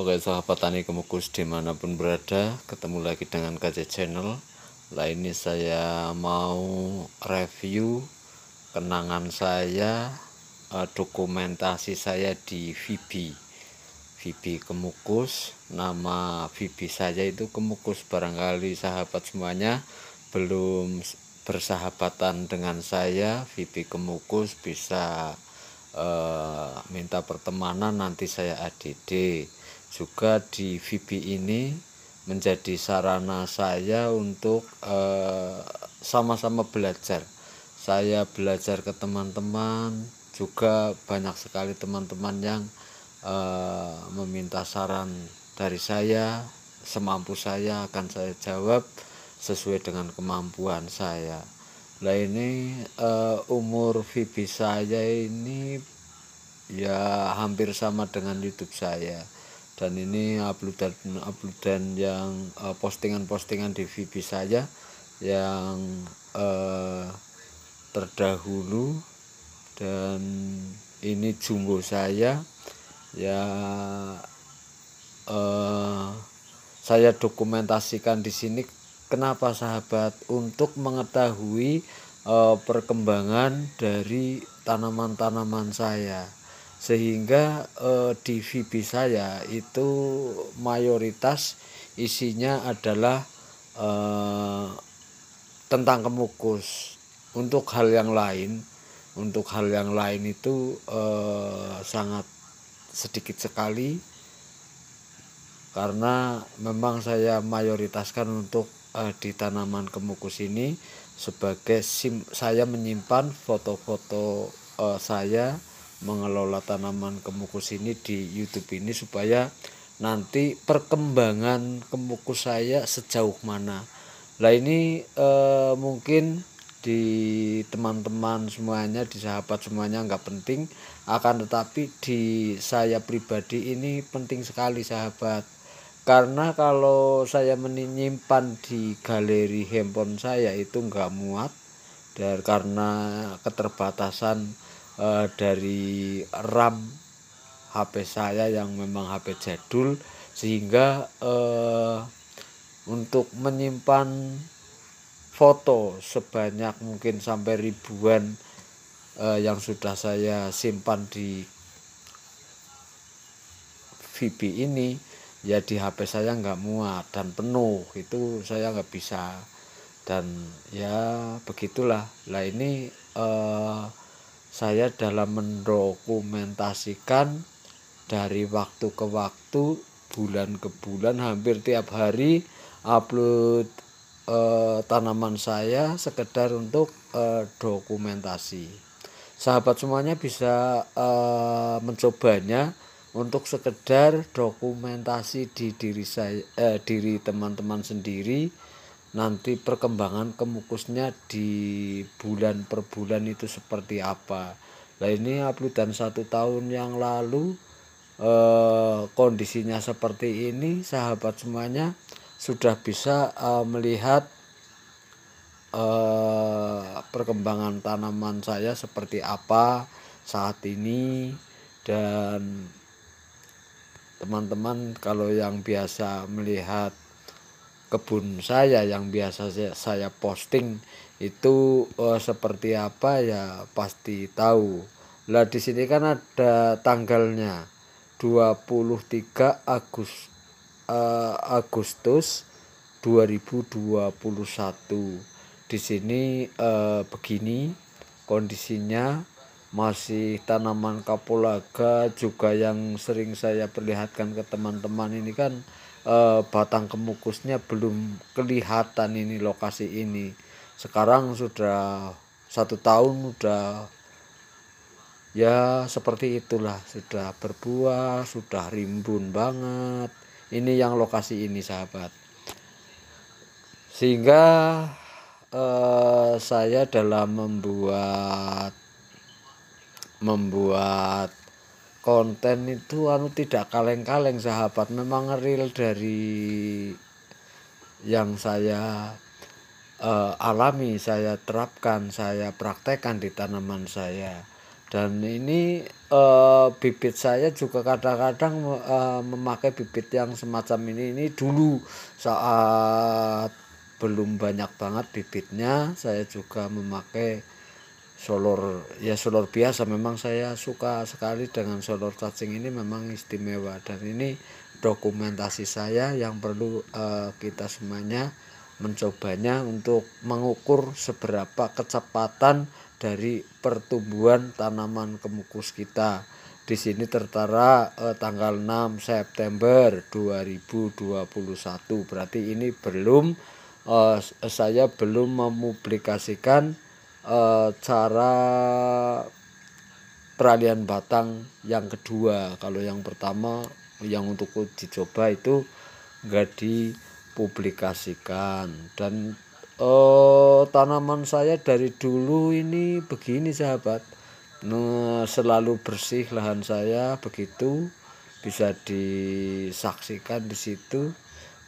Oke sahabat tani kemukus dimanapun berada Ketemu lagi dengan KC Channel Nah ini saya mau review Kenangan saya eh, Dokumentasi saya di Vibi Vibi Kemukus Nama Vibi saya itu Kemukus Barangkali sahabat semuanya Belum bersahabatan dengan saya Vibi Kemukus bisa uh, Minta pertemanan nanti saya ADD juga di VB ini menjadi sarana saya untuk eh, sama-sama uh, belajar saya belajar ke teman-teman juga banyak sekali teman-teman yang uh, meminta saran dari saya semampu saya akan saya jawab sesuai dengan kemampuan saya Nah ini uh, umur VB saya ini ya hampir sama dengan YouTube saya dan ini uploadan uploadan yang eh, postingan-postingan di VB saja yang uh, terdahulu dan ini jumbo saya ya uh, saya dokumentasikan di sini kenapa sahabat untuk mengetahui uh, perkembangan dari tanaman-tanaman saya sehingga eh, di VB saya itu mayoritas isinya adalah eh, tentang kemukus untuk hal yang lain untuk hal yang lain itu eh, sangat sedikit sekali karena memang saya mayoritaskan untuk eh, di tanaman kemukus ini sebagai sim saya menyimpan foto-foto eh, saya mengelola tanaman kemukus ini di YouTube ini supaya nanti perkembangan kemukus saya sejauh mana. Lah ini eh, mungkin di teman-teman semuanya, di sahabat semuanya nggak penting, akan tetapi di saya pribadi ini penting sekali sahabat. Karena kalau saya menyimpan di galeri handphone saya itu nggak muat dan karena keterbatasan uh, dari RAM HP saya yang memang HP jadul sehingga uh, untuk menyimpan foto sebanyak mungkin sampai ribuan uh, yang sudah saya simpan di VB ini ya di HP saya nggak muat dan penuh itu saya nggak bisa dan ya begitulah lah ini uh, saya dalam mendokumentasikan dari waktu ke waktu bulan ke bulan hampir tiap hari upload e, tanaman saya sekedar untuk e, dokumentasi sahabat semuanya bisa e, mencobanya untuk sekedar dokumentasi di diri saya e, diri teman-teman sendiri nanti perkembangan kemukusnya di bulan per bulan itu seperti apa nah ini uploadan satu tahun yang lalu eh, kondisinya seperti ini sahabat semuanya sudah bisa eh, melihat eh, perkembangan tanaman saya seperti apa saat ini dan teman-teman kalau yang biasa melihat kebun saya yang biasa saya, posting itu uh, seperti apa ya pasti tahu. Lah di sini kan ada tanggalnya 23 Agus uh, Agustus 2021. Di sini uh, begini kondisinya masih tanaman kapulaga juga yang sering saya perlihatkan ke teman-teman ini kan eh, batang kemukusnya belum kelihatan ini lokasi ini sekarang sudah satu tahun sudah ya seperti itulah sudah berbuah sudah rimbun banget ini yang lokasi ini sahabat sehingga eh, saya dalam membuat membuat konten itu anu tidak kaleng-kaleng sahabat memang real dari yang saya uh, alami saya terapkan saya praktekkan di tanaman saya dan ini uh, bibit saya juga kadang-kadang uh, memakai bibit yang semacam ini ini dulu saat belum banyak banget bibitnya saya juga memakai solor ya solor biasa memang saya suka sekali dengan solor cacing ini memang istimewa dan ini dokumentasi saya yang perlu uh, kita semuanya mencobanya untuk mengukur seberapa kecepatan dari pertumbuhan tanaman kemukus kita di sini tertera eh, tanggal 6 September 2021 berarti ini belum eh, saya belum mempublikasikan e, cara peralihan batang yang kedua kalau yang pertama yang untuk dicoba itu enggak dipublikasikan dan e, tanaman saya dari dulu ini begini sahabat nah, selalu bersih lahan saya begitu bisa disaksikan di situ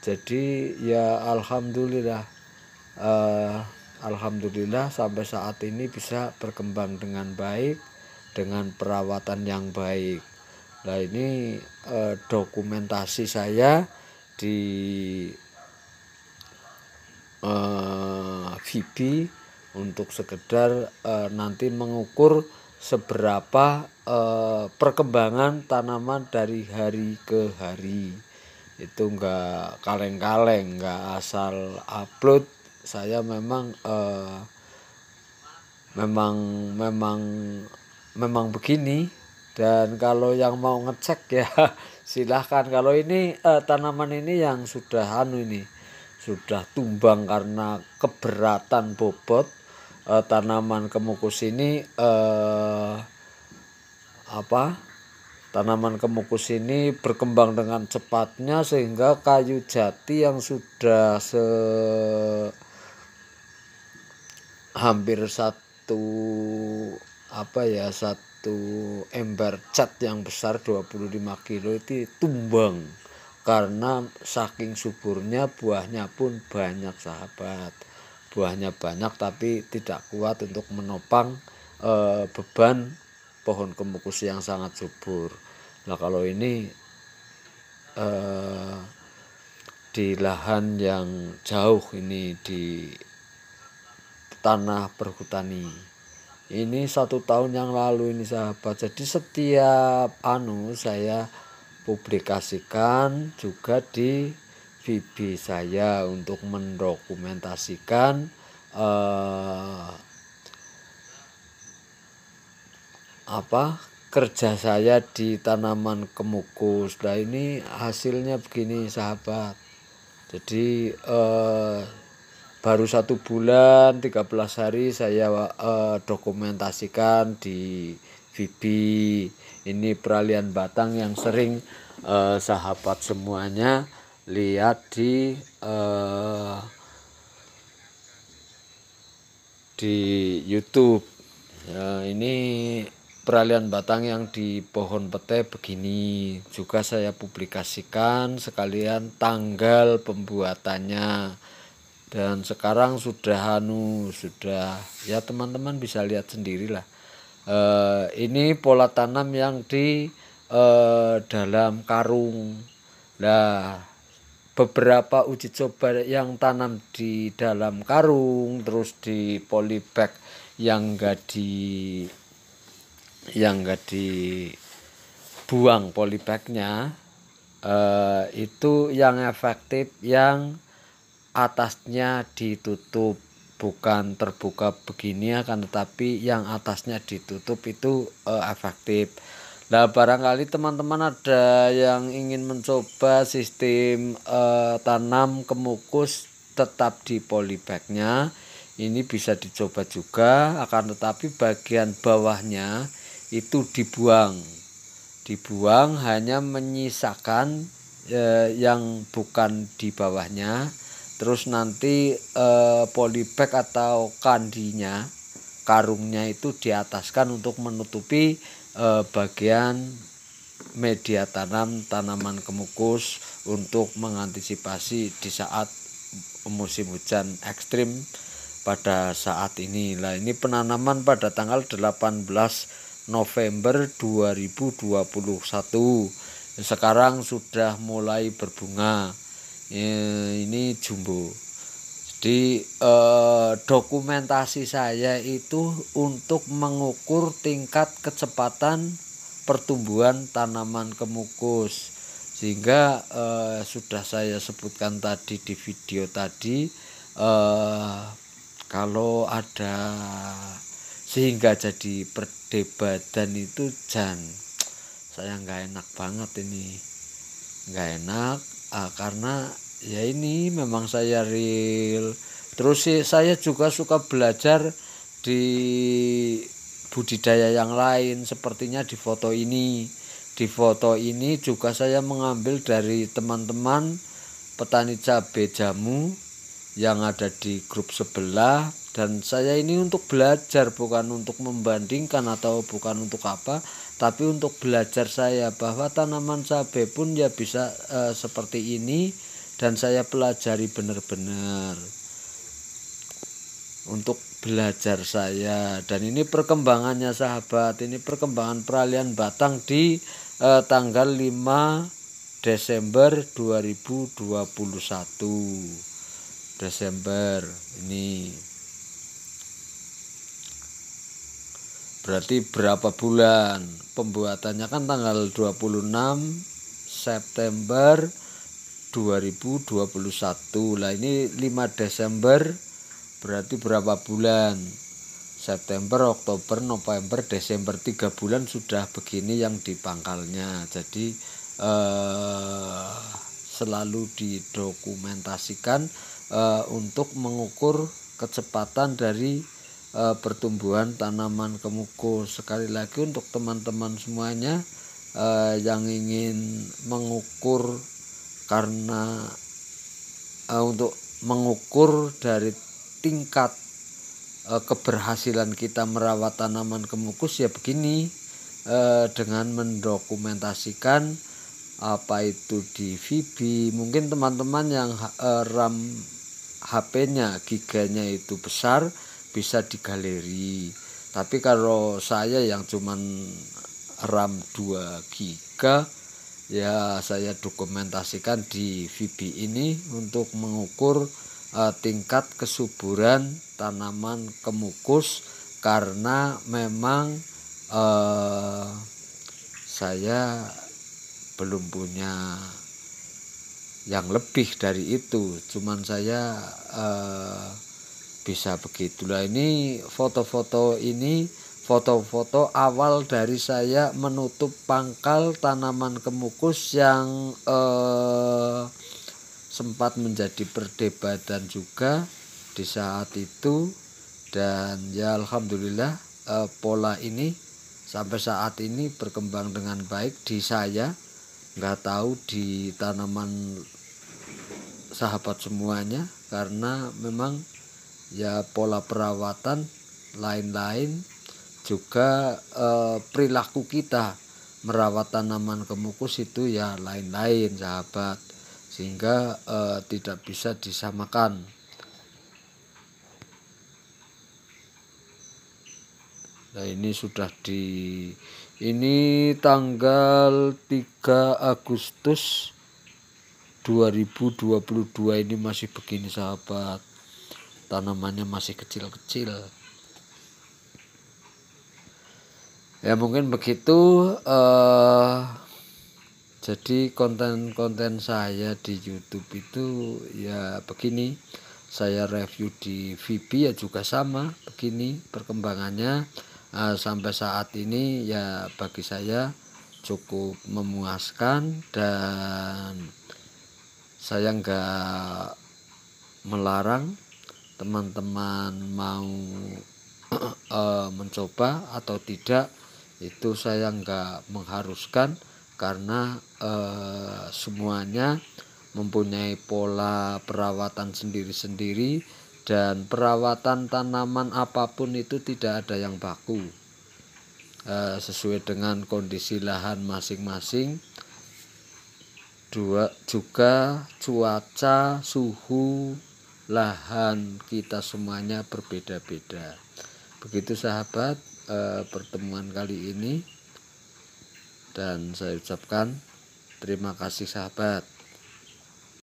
jadi ya alhamdulillah uh, Alhamdulillah sampai saat ini bisa berkembang dengan baik dengan perawatan yang baik. Nah ini eh, dokumentasi saya di eh, VB untuk sekedar eh, nanti mengukur seberapa eh, perkembangan tanaman dari hari ke hari itu enggak kaleng-kaleng enggak asal upload saya memang uh, memang memang memang begini dan kalau yang mau ngecek ya silahkan kalau ini uh, tanaman ini yang sudah anu ini sudah tumbang karena keberatan bobot uh, tanaman kemukus ini uh, apa tanaman kemukus ini berkembang dengan cepatnya sehingga kayu jati yang sudah se hampir satu apa ya satu ember cat yang besar 25 kilo itu tumbang karena saking suburnya buahnya pun banyak sahabat buahnya banyak tapi tidak kuat untuk menopang e, beban pohon kemukus yang sangat subur nah kalau ini e, di lahan yang jauh ini di tanah perhutani ini satu tahun yang lalu ini sahabat jadi setiap anu saya publikasikan juga di VB saya untuk mendokumentasikan eh, apa kerja saya di tanaman kemukus nah ini hasilnya begini sahabat jadi eh, baru satu bulan 13 hari saya uh, dokumentasikan di VB ini peralihan batang yang sering uh, sahabat semuanya lihat di uh, di YouTube ya, ini peralihan batang yang di pohon pete begini juga saya publikasikan sekalian tanggal pembuatannya dan sekarang sudah anu sudah ya teman-teman bisa lihat sendirilah uh, ini pola tanam yang di uh, dalam karung lah beberapa uji coba yang tanam di dalam karung terus di polybag yang enggak di yang enggak dibuang polybagnya uh, itu yang efektif yang atasnya ditutup bukan terbuka begini akan tetapi yang atasnya ditutup itu uh, efektif Nah barangkali teman-teman ada yang ingin mencoba sistem uh, tanam kemukus tetap di polybagnya ini bisa dicoba juga akan tetapi bagian bawahnya itu dibuang dibuang hanya menyisakan eh, yang bukan di bawahnya terus nanti eh, polybag atau kandinya karungnya itu diataskan untuk menutupi eh, bagian media tanam tanaman kemukus untuk mengantisipasi di saat musim hujan ekstrim pada saat ini lah ini penanaman pada tanggal 18 November 2021 sekarang sudah mulai berbunga ini jumbo jadi eh, dokumentasi saya itu untuk mengukur tingkat kecepatan pertumbuhan tanaman kemukus sehingga eh, sudah saya sebutkan tadi di video tadi eh, kalau ada sehingga jadi perdebatan itu jan saya nggak enak banget ini nggak enak eh, karena ya ini memang saya real terus saya juga suka belajar di budidaya yang lain sepertinya di foto ini di foto ini juga saya mengambil dari teman-teman petani cabai jamu yang ada di grup sebelah dan saya ini untuk belajar bukan untuk membandingkan atau bukan untuk apa tapi untuk belajar saya bahwa tanaman cabai pun ya bisa e, seperti ini dan saya pelajari benar-benar untuk belajar saya dan ini perkembangannya sahabat ini perkembangan peralihan batang di eh, tanggal 5 Desember 2021 Desember ini berarti berapa bulan pembuatannya kan tanggal 26 September 2021 lah ini 5 Desember berarti berapa bulan September, Oktober, November, Desember tiga bulan sudah begini yang di pangkalnya jadi eh, selalu didokumentasikan eh, untuk mengukur kecepatan dari eh, pertumbuhan tanaman kemukus sekali lagi untuk teman-teman semuanya eh, yang ingin mengukur karena uh, untuk mengukur dari tingkat uh, keberhasilan kita merawat tanaman kemukus ya begini uh, dengan mendokumentasikan apa itu di VB mungkin teman-teman yang uh, RAM HP-nya giganya itu besar bisa di galeri tapi kalau saya yang cuman RAM 2 giga ya saya dokumentasikan di VB ini untuk mengukur uh, tingkat kesuburan tanaman kemukus karena memang uh, saya belum punya yang lebih dari itu cuman saya uh, bisa begitulah ini foto-foto ini foto-foto awal dari saya menutup pangkal tanaman kemukus yang eh, sempat menjadi perdebatan juga di saat itu dan ya alhamdulillah eh, pola ini sampai saat ini berkembang dengan baik di saya nggak tahu di tanaman sahabat semuanya karena memang ya pola perawatan lain-lain juga e, perilaku kita merawat tanaman kemukus itu ya lain-lain sahabat sehingga e, tidak bisa disamakan Nah ini sudah di ini tanggal 3 Agustus 2022 ini masih begini sahabat. Tanamannya masih kecil-kecil. ya mungkin begitu uh, jadi konten-konten saya di YouTube itu ya begini saya review di VB ya juga sama begini perkembangannya uh, sampai saat ini ya bagi saya cukup memuaskan dan saya enggak melarang teman-teman mau uh, mencoba atau tidak itu saya nggak mengharuskan karena eh, semuanya mempunyai pola perawatan sendiri-sendiri dan perawatan tanaman apapun itu tidak ada yang baku eh, sesuai dengan kondisi lahan masing-masing dua juga cuaca suhu lahan kita semuanya berbeda-beda begitu sahabat uh, pertemuan kali ini dan saya ucapkan terima kasih sahabat